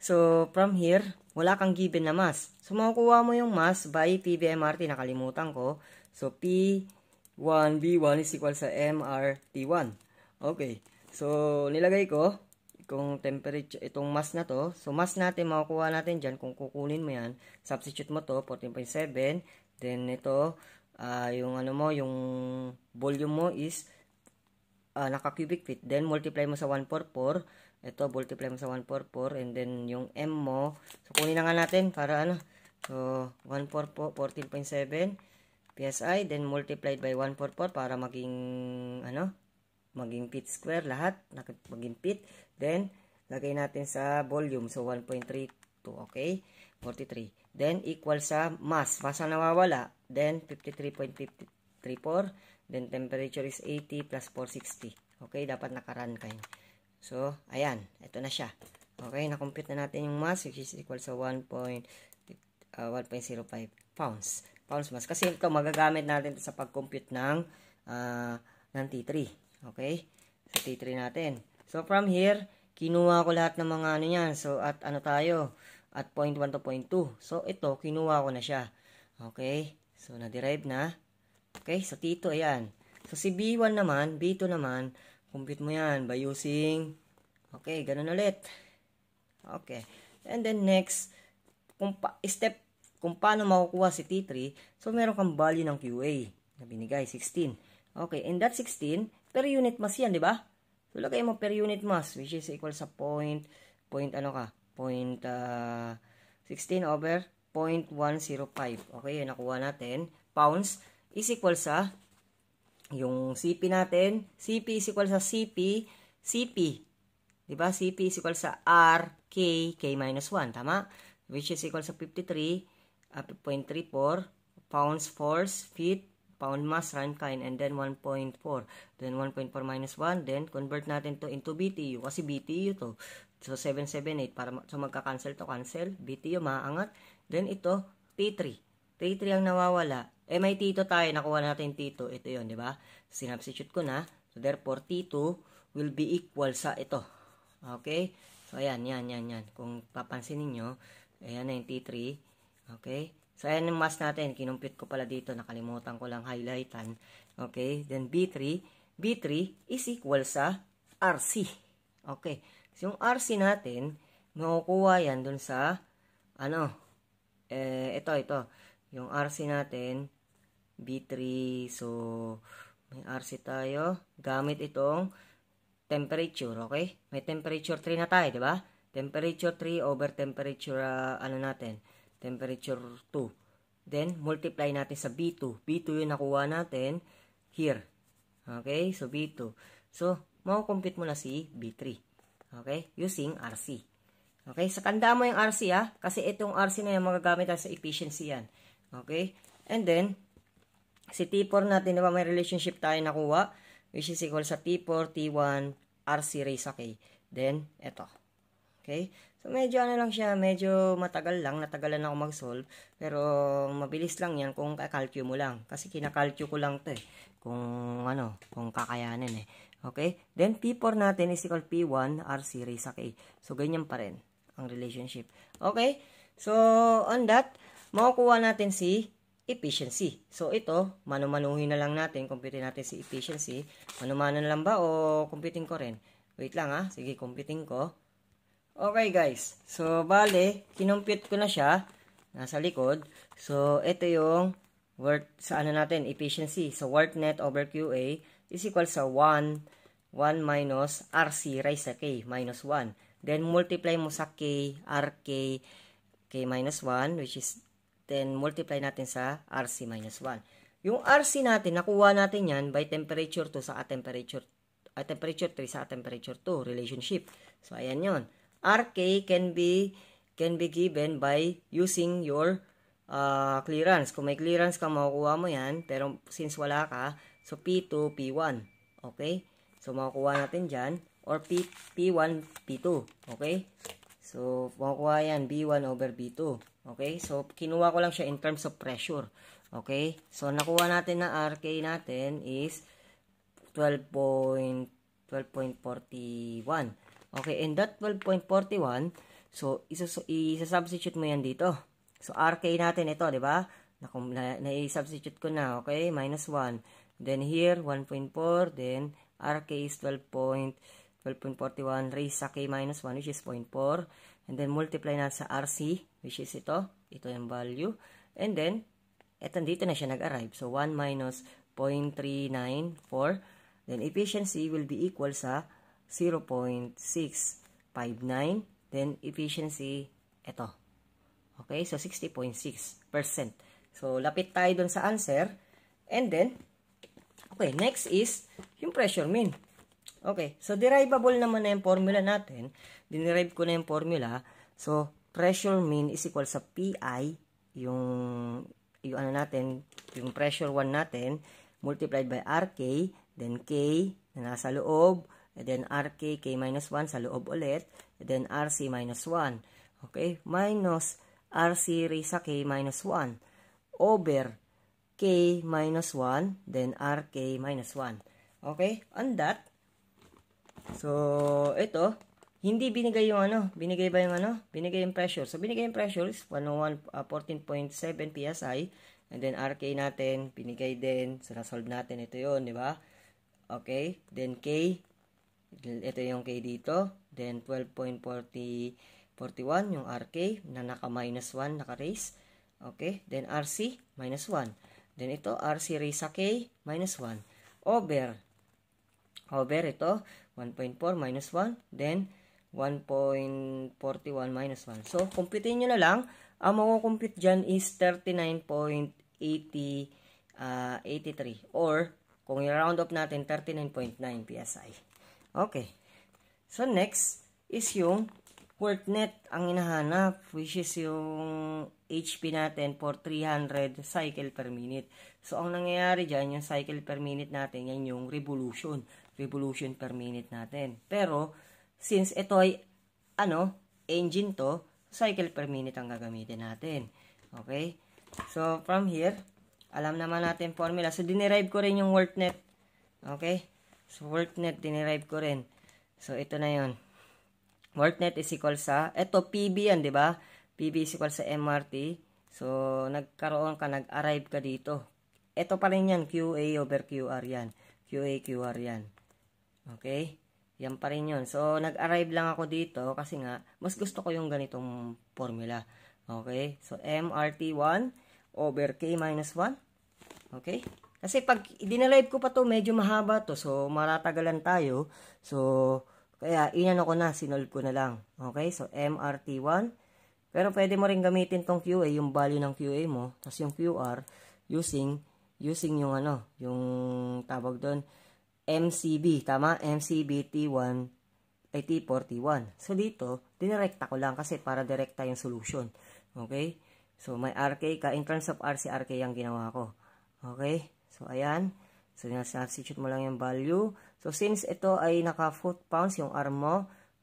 so from here, wala kang given na mass. So, makukuha mo yung mass by PBMRT, nakalimutan ko. So, p 1 v 1 is equal sa MRT1. Okay, so nilagay ko, kung temperature, itong mass na to, so mass natin, makukuha natin dyan, kung kukunin mo yan, substitute mo to, 14.7, then ito, uh, yung ano mo, yung volume mo is, uh, naka cubic feet, then multiply mo sa 144, ito, multiply mo sa 144, and then yung M mo, so kunin na nga natin, para ano, so, 144, 14.7, PSI, then multiplied by 144 para maging, ano, maging feet square lahat, maging feet. Then, lagay natin sa volume. So, 1.32. Okay? 43. Then, equal sa mass. Mass ang nawawala. Then, 53.534. Then, temperature is 80 plus 460. Okay? Dapat nakarun kayo. So, ayan. Ito na siya. Okay? Nakompute na natin yung mass which is equal sa 1.05 uh, 1.05 pounds. Pounds mass. Kasi ito, magagamit natin sa pagcompute ng, uh, ng T3. Okay? Sa T3 natin. So, from here, kinuha ko lahat ng mga ano niyan. So, at ano tayo? At 0.1 to 0.2. So, ito, kinuha ko na siya. Okay? So, na-derive na. Okay? So, T2, ayan. So, si B1 naman, B2 naman, compute mo yan by using, okay, ganun ulit. Okay. And then next, kung pa, step, kung paano makukuha si T3, so meron kang value ng QA na binigay, 16. Okay, and that 16, per unit mas yan, di ba? So, lagay mo per unit mass, which is equal sa point, point ano ka, point uh, ah, 16 over 0.105. Okay, yun, nakuha natin. Pounds is equal sa yung CP natin. CP is equal sa CP, CP. Diba? CP is equal sa R, K, K minus 1. Tama? Which is equal sa 53, uh, 0.34 pounds, force, feet, pound mass run kind and then 1.4 then 1.4 minus 1 then convert natin to into BTU kasi BTU to so 778 para so magka-cancel to cancel BTU maangat then ito T3 T3 ang nawawala eh may T2 tayo nakuha natin T2 ito yon di ba sinubstitute ko na so therefore T2 will be equal sa ito okay so ayan yan yan yan kung papansin niyo ayan na yung T3 okay So, ayan yung mass natin. Kinumpit ko pala dito. Nakalimutan ko lang highlightan. Okay? Then, B3. B3 is equal sa RC. Okay. So, yung RC natin, makukuha yan dun sa, ano, eh, ito, ito. Yung RC natin, B3. So, may RC tayo. Gamit itong temperature, okay? May temperature 3 na tayo, di ba? Temperature 3 over temperature, uh, ano natin, temperature 2. Then, multiply natin sa B2. B2 yung nakuha natin here. Okay? So, B2. So, makukompute mo na si B3. Okay? Using RC. Okay? Sakanda mo yung RC ha. Ah, kasi itong RC na yung magagamit sa efficiency yan. Okay? And then, si T4 natin, diba may relationship tayo nakuha, which is equal sa T4, T1, RC raise sa K. Then, eto. Okay? So, medyo ano lang siya, medyo matagal lang, natagalan ako mag-solve. Pero, mabilis lang yan kung kakalkyo mo lang. Kasi kinakalkyo ko lang to eh. Kung ano, kung kakayanin eh. Okay? Then, P4 natin is equal P1 R series Okay? So, ganyan pa rin ang relationship. Okay? So, on that, makukuha natin si efficiency. So, ito, manumanuhin na lang natin. Computing natin si efficiency. Manumanan lang ba o computing ko rin? Wait lang ha. Sige, computing ko. Okay guys, so bale, kinumpute ko na siya, nasa likod. So, ito yung worth sa ano natin, efficiency. So, worth net over QA is equal sa 1, 1 minus RC raised sa K, minus 1. Then, multiply mo sa K, RK, K minus 1, which is, then multiply natin sa RC minus 1. Yung RC natin, nakuha natin yan by temperature 2 sa temperature, uh, temperature 3 sa temperature 2 relationship. So, ayan yon RK can be can be given by using your uh, clearance. Kung may clearance ka, makukuha mo yan. Pero since wala ka, so P2, P1. Okay? So, makukuha natin dyan. Or P, P1, P2. Okay? So, makukuha yan, B1 over B2. Okay? So, kinuha ko lang siya in terms of pressure. Okay? So, nakuha natin na RK natin is 12.12.41. Okay, and that 12.41, so isa-substitute mo yan dito. So, RK natin ito, di ba? Na-substitute na, na ko na, okay? Minus 1. Then here, 1.4. Then, RK is 12.41 12 raised sa K minus 1, which is 0.4. And then, multiply na sa RC, which is ito. Ito yung value. And then, eto dito na siya nag-arrive. So, 1 minus 0.394. Then, efficiency will be equal sa 0.659. Then, efficiency, ito. Okay, so 60.6%. So, lapit tayo dun sa answer. And then, okay, next is yung pressure mean. Okay, so derivable naman na yung formula natin. Dinerive ko na yung formula. So, pressure mean is equal sa PI, yung, yung ano natin, yung pressure 1 natin, multiplied by RK, then K na nasa loob, and then RK K minus 1 sa loob ulit, and then RC minus 1. Okay, minus RC raised sa K minus 1 over K minus 1, then RK minus 1. Okay, on that, so ito, hindi binigay yung ano, binigay ba yung ano? Binigay yung pressure. So, binigay yung pressure is 101, uh, 14.7 PSI. And then, RK natin, binigay din. So, nasolve natin. Ito yon di ba? Okay. Then, K, ito yung K dito. Then, 12.41 yung RK na naka-minus 1, naka-raise. Okay? Then, RC, minus 1. Then, ito, RC raise sa K, minus 1. Over. Over, ito, 1.4 minus 1. Then, 1.41 minus 1. So, compute nyo na lang. Ang makukumpit dyan is 39.83 uh, ah, or kung i-round up natin, 39.9 PSI. Okay. So, next is yung worth net ang hinahanap, which is yung HP natin for 300 cycle per minute. So, ang nangyayari dyan, yung cycle per minute natin, yan yung revolution. Revolution per minute natin. Pero, since ito ay, ano, engine to, cycle per minute ang gagamitin natin. Okay? So, from here, alam naman natin formula. So, dinerive ko rin yung worth net. Okay? So, WorkNet, dinerive ko rin. So, ito na yon WorkNet is equal sa, ito PB yan, di ba? PB is equal sa MRT. So, nagkaroon ka, nag-arrive ka dito. Ito pa rin yan, QA over QR yan. QA, QR yan. Okay? Yan pa rin yun. So, nag-arrive lang ako dito kasi nga, mas gusto ko yung ganitong formula. Okay? So, MRT1 over K minus 1. Okay? Kasi pag dinalive ko pa to, medyo mahaba to. So, maratagalan tayo. So, kaya inano ko na, sinolve ko na lang. Okay, so MRT1. Pero pwede mo rin gamitin tong QA, yung value ng QA mo. Tapos yung QR, using, using yung ano, yung tabag doon, MCB. Tama? MCB T1, ay t 41 So, dito, dinirekta ko lang kasi para direkta yung solution. Okay? So, may RK ka. In terms of RC, RK yung ginawa ko. Okay? So, ayan. So, sinasubstitute mo lang yung value. So, since ito ay naka-foot pounds, yung arm mo,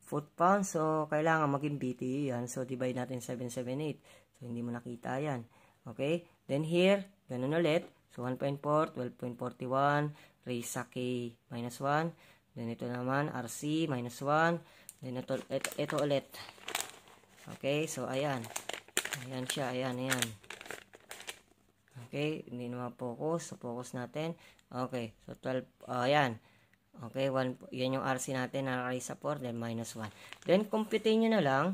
foot pounds, so, kailangan maging BTU e yan. So, divide natin 778. So, hindi mo nakita yan. Okay? Then, here, ganun ulit. So, 1.4, 12.41, raise sa K, minus 1. Then, ito naman, RC, minus 1. Then, ito, ito, ito ulit. Okay? So, ayan. Ayan siya, ayan, ayan. Okay, hindi na focus. So, focus natin. Okay, so 12, uh, Okay, 1, yan yung RC natin na nakalisa support, then minus 1. Then, compute nyo na lang.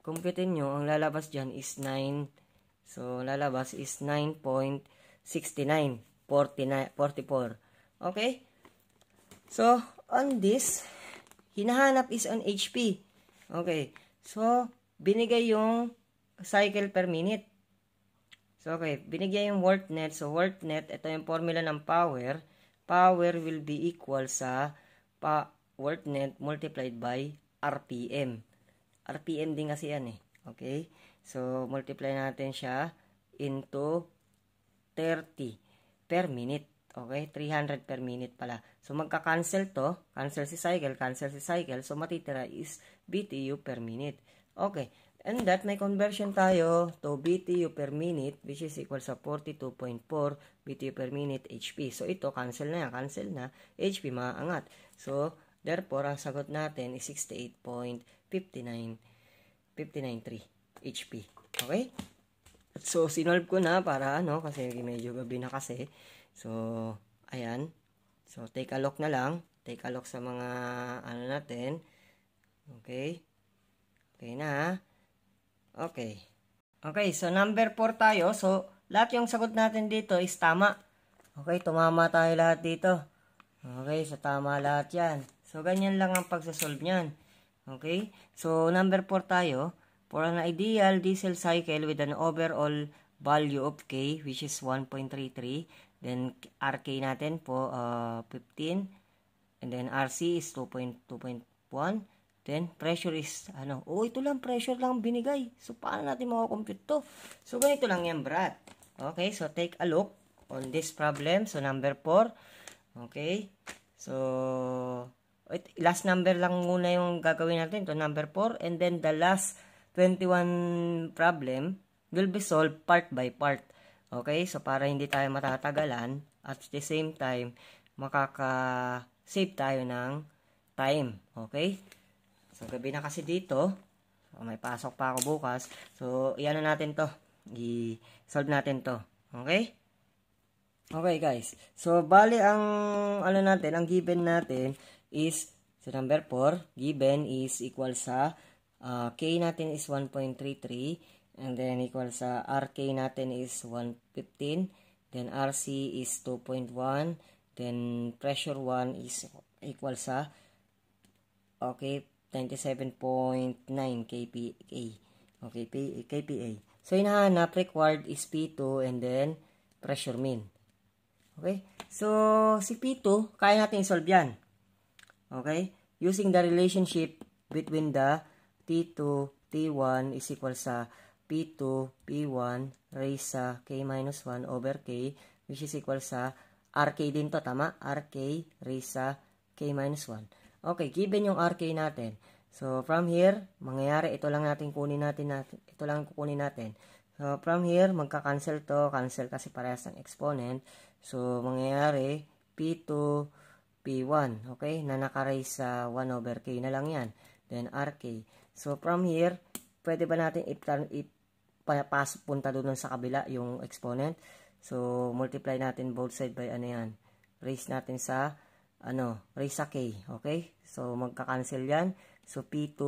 Computein nyo, ang lalabas dyan is 9. So, lalabas is 9.69. 49, 44. Okay? So, on this, hinahanap is on HP. Okay. So, binigay yung cycle per minute. So, okay, binigyan yung work net. So, work net, ito yung formula ng power. Power will be equal sa pa work net multiplied by RPM. RPM din kasi yan eh. Okay? So, multiply natin siya into 30 per minute. Okay? 300 per minute pala. So, magka-cancel to. Cancel si cycle, cancel si cycle. So, matitira is BTU per minute. Okay. And that may conversion tayo to BTU per minute which is equal sa 42.4 BTU per minute HP. So ito cancel na yan, cancel na, HP maangat. So therefore ang sagot natin is 68.59 593 HP. Okay? So sinolve ko na para ano kasi medyo gabi na kasi. So ayan. So take a look na lang, take a look sa mga ano natin. Okay? Okay na ha? Okay. Okay, so number 4 tayo. So, lahat yung sagot natin dito is tama. Okay, tumama tayo lahat dito. Okay, so tama lahat yan. So, ganyan lang ang pagsasolve niyan. Okay, so number 4 tayo. For an ideal diesel cycle with an overall value of K, which is 1.33, then RK natin po uh, 15, and then RC is 2.2.1, Then, pressure is, ano, oh, ito lang, pressure lang binigay. So, paano natin makakompute to? So, ganito lang yan, brat. Okay, so take a look on this problem. So, number 4. Okay. So, wait, last number lang muna yung gagawin natin. to number 4. And then, the last 21 problem will be solved part by part. Okay, so para hindi tayo matatagalan, at the same time, makaka-save tayo ng time. Okay? So, gabi na kasi dito. So, may pasok pa ako bukas. So, iyan na natin to. I-solve natin to. Okay? Okay, guys. So, bali ang, ano natin, ang given natin is, so number 4, given is equal sa uh, K natin is 1.33 and then equal sa RK natin is 115 then RC is 2.1 then pressure 1 is equal sa okay 27.9 kPa. Okay, kPa. So, hinahanap, required is P2 and then pressure mean. Okay? So, si P2, kaya natin isolve yan. Okay? Using the relationship between the T2, T1 is equal sa P2, P1 raised sa K minus 1 over K which is equal sa RK din to, tama? RK raised sa K minus 1. Okay, given yung RK natin. So, from here, mangyayari, ito lang natin kunin natin, natin ito lang kukunin natin. So, from here, magka-cancel to, cancel kasi parehas ng exponent. So, mangyayari, P2, P1, okay, na nakaraise sa 1 over K na lang yan. Then, RK. So, from here, pwede ba natin ipapasok punta doon sa kabila yung exponent? So, multiply natin both side by ano yan. Raise natin sa ano, Risa K. Okay? So, magka-cancel yan. So, P2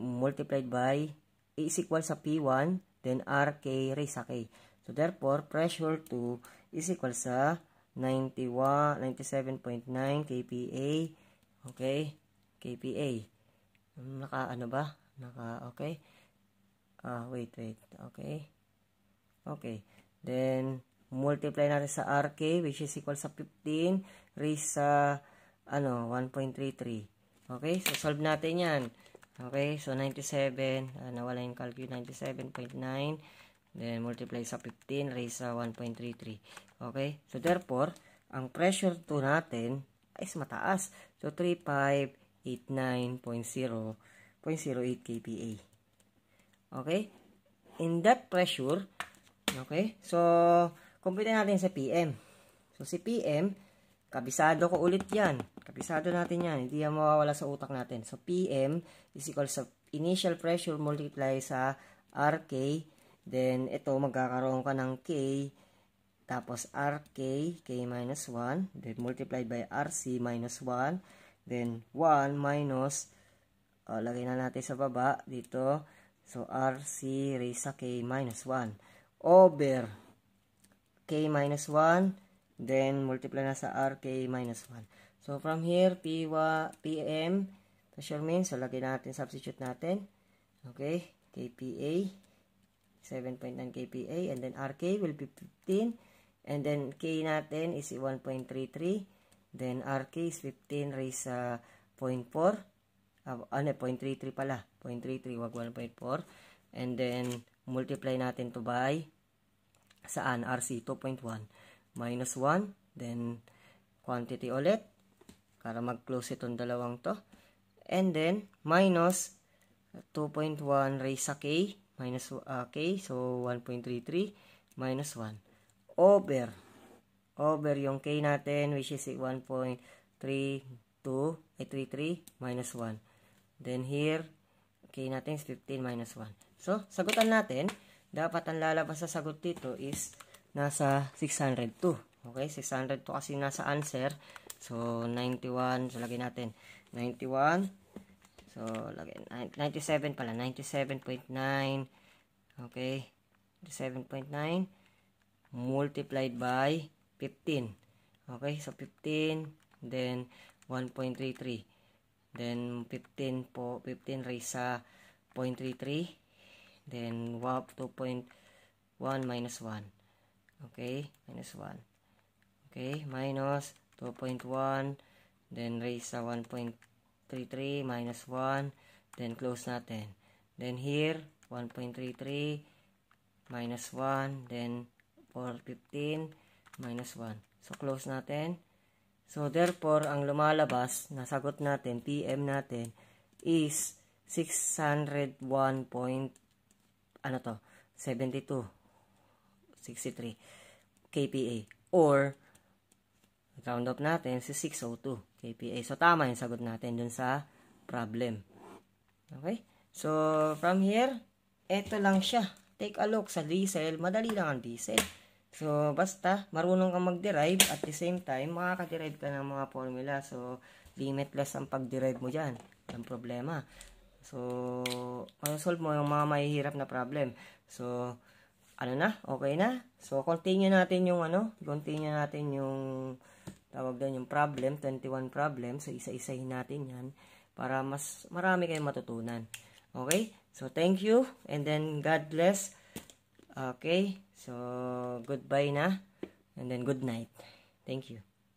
multiplied by A is equal sa P1, then RK Risa K. So, therefore, pressure 2 is equal sa 91, 97.9 kPa. Okay? kPa. Naka, ano ba? Naka, okay? Ah, wait, wait. Okay? Okay. Then, multiply natin sa RK which is equal sa 15 raised sa ano 1.33 okay so solve natin yan okay so 97 uh, ah, nawala yung calculator 97.9 then multiply sa 15 raised sa 1.33 okay so therefore ang pressure to natin is mataas so 3589.0.08 kPa okay in that pressure okay so Compute natin sa PM. So, si PM, kabisado ko ulit yan. Kabisado natin yan. Hindi yan mawawala sa utak natin. So, PM is equal sa initial pressure multiply sa RK. Then, ito, magkakaroon ka ng K. Tapos, RK, K minus 1. Then, multiplied by RC minus 1. Then, 1 minus, uh, lagay na natin sa baba, dito. So, RC raised sa K minus 1 over k minus 1, then multiply na sa rk minus 1. So, from here, P, PM, pressure mean, so lagay natin, substitute natin. Okay, KPA, 7.9 KPA, and then RK will be 15, and then K natin is 1.33, then RK is 15 raised sa uh, 0.4, uh, ano, 0.33 pala, 0.33, wag 1.4, and then multiply natin to by Saan? RC 2.1 minus 1. Then, quantity ulit. Para mag-close itong dalawang to. And then, minus 2.1 raise sa k. Minus uh, k. So, 1.33 minus 1. Over. Over yung k natin which is 1.32 ay 33 minus 1. Then here, k natin is 15 minus 1. So, sagutan natin dapat ang lalabas sa sagot dito is nasa 602. Okay, 602 kasi nasa answer. So, 91. So, lagay natin. 91. So, lagay. 97 pala. 97.9. Okay. 97.9 multiplied by 15. Okay, so 15, then 1.33. Then 15 po, 15 raised sa 0.33. Then, 2.1 minus 1. Okay? Minus 1. Okay? Minus 2.1. Then, raise sa 1.33 minus 1. Then, close natin. Then, here, 1.33 minus 1. Then, 415 minus 1. So, close natin. So, therefore, ang lumalabas, na sagot natin, PM natin, is 601.5 ano to, 72, 63 kPa. Or, round up natin si 602 kPa. So, tama yung sagot natin dun sa problem. Okay? So, from here, eto lang siya. Take a look sa diesel. Madali lang ang diesel. So, basta, marunong kang mag-derive at the same time, makaka-derive ka ng mga formula. So, limitless ang pag-derive mo dyan. Ang problema. So, ma-solve mo yung mga mahihirap na problem. So, ano na? Okay na? So, continue natin yung ano? Continue natin yung tawag doon yung problem, 21 problem. So, isa-isahin natin yan para mas marami kayong matutunan. Okay? So, thank you. And then, God bless. Okay? So, goodbye na. And then, good night. Thank you.